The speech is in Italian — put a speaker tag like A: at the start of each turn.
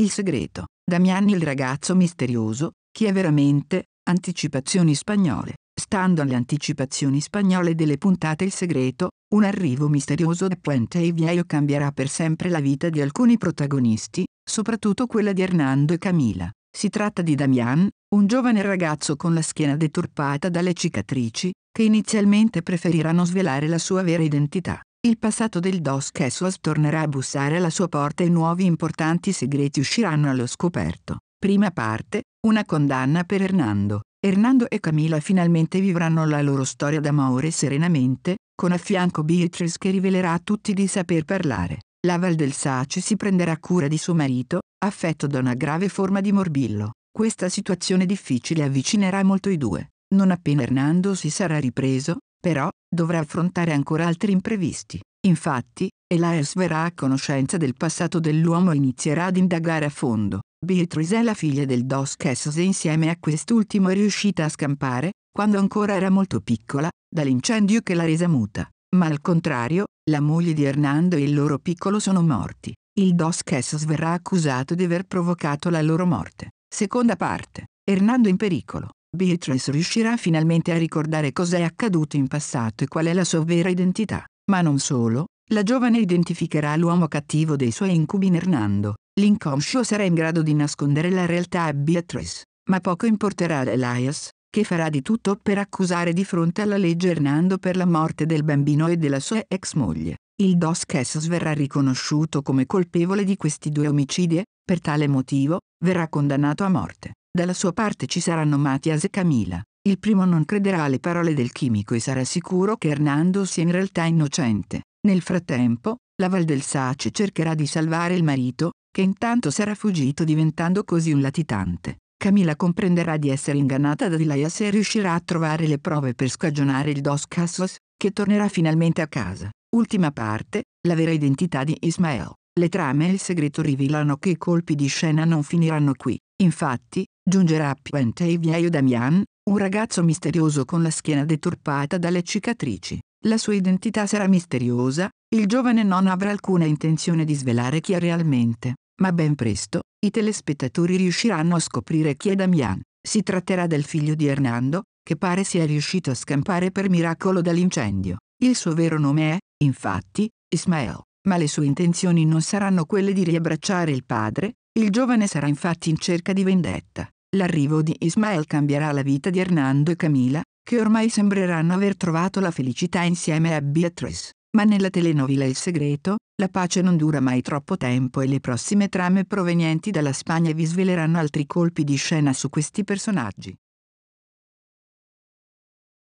A: Il segreto. Damiani il ragazzo misterioso. Chi è veramente? Anticipazioni spagnole. Stando alle anticipazioni spagnole delle puntate Il segreto, un arrivo misterioso da Puente e Viejo cambierà per sempre la vita di alcuni protagonisti, soprattutto quella di Hernando e Camila. Si tratta di Damian, un giovane ragazzo con la schiena deturpata dalle cicatrici, che inizialmente preferiranno svelare la sua vera identità. Il passato del Dos Kessos tornerà a bussare alla sua porta e nuovi importanti segreti usciranno allo scoperto. Prima parte, una condanna per Hernando. Hernando e Camila finalmente vivranno la loro storia d'amore serenamente, con a fianco Beatrice che rivelerà a tutti di saper parlare. La Val del Sace si prenderà cura di suo marito, affetto da una grave forma di morbillo. Questa situazione difficile avvicinerà molto i due. Non appena Hernando si sarà ripreso, però, dovrà affrontare ancora altri imprevisti. Infatti, Elias verrà a conoscenza del passato dell'uomo e inizierà ad indagare a fondo. Beatrice è la figlia del Dos Casses e insieme a quest'ultimo è riuscita a scampare, quando ancora era molto piccola, dall'incendio che l'ha resa muta. Ma al contrario, la moglie di Hernando e il loro piccolo sono morti. Il Dos Casses verrà accusato di aver provocato la loro morte. Seconda parte. Hernando in pericolo. Beatrice riuscirà finalmente a ricordare cosa è accaduto in passato e qual è la sua vera identità. Ma non solo, la giovane identificherà l'uomo cattivo dei suoi incubi in Hernando. L'inconscio sarà in grado di nascondere la realtà a Beatrice, ma poco importerà ad Elias, che farà di tutto per accusare di fronte alla legge Hernando per la morte del bambino e della sua ex moglie. Il Dos Casas verrà riconosciuto come colpevole di questi due omicidi e, per tale motivo, verrà condannato a morte. Dalla sua parte ci saranno Mattias e Camila. Il primo non crederà alle parole del chimico e sarà sicuro che Hernando sia in realtà innocente. Nel frattempo, la Val del Sace cercherà di salvare il marito, che intanto sarà fuggito diventando così un latitante. Camila comprenderà di essere ingannata da Dilayas se riuscirà a trovare le prove per scagionare il Dos Casos, che tornerà finalmente a casa. Ultima parte, la vera identità di Ismael. Le trame e il segreto rivelano che i colpi di scena non finiranno qui. Infatti, Giungerà a Puente e Penteviaio Damian, un ragazzo misterioso con la schiena deturpata dalle cicatrici. La sua identità sarà misteriosa, il giovane non avrà alcuna intenzione di svelare chi è realmente, ma ben presto, i telespettatori riusciranno a scoprire chi è Damian. Si tratterà del figlio di Hernando, che pare sia riuscito a scampare per miracolo dall'incendio. Il suo vero nome è, infatti, Ismael, ma le sue intenzioni non saranno quelle di riabbracciare il padre, il giovane sarà infatti in cerca di vendetta. L'arrivo di Ismael cambierà la vita di Hernando e Camila, che ormai sembreranno aver trovato la felicità insieme a Beatrice. Ma nella telenovela Il segreto, la pace non dura mai troppo tempo e le prossime trame provenienti dalla Spagna vi sveleranno altri colpi di scena su questi personaggi.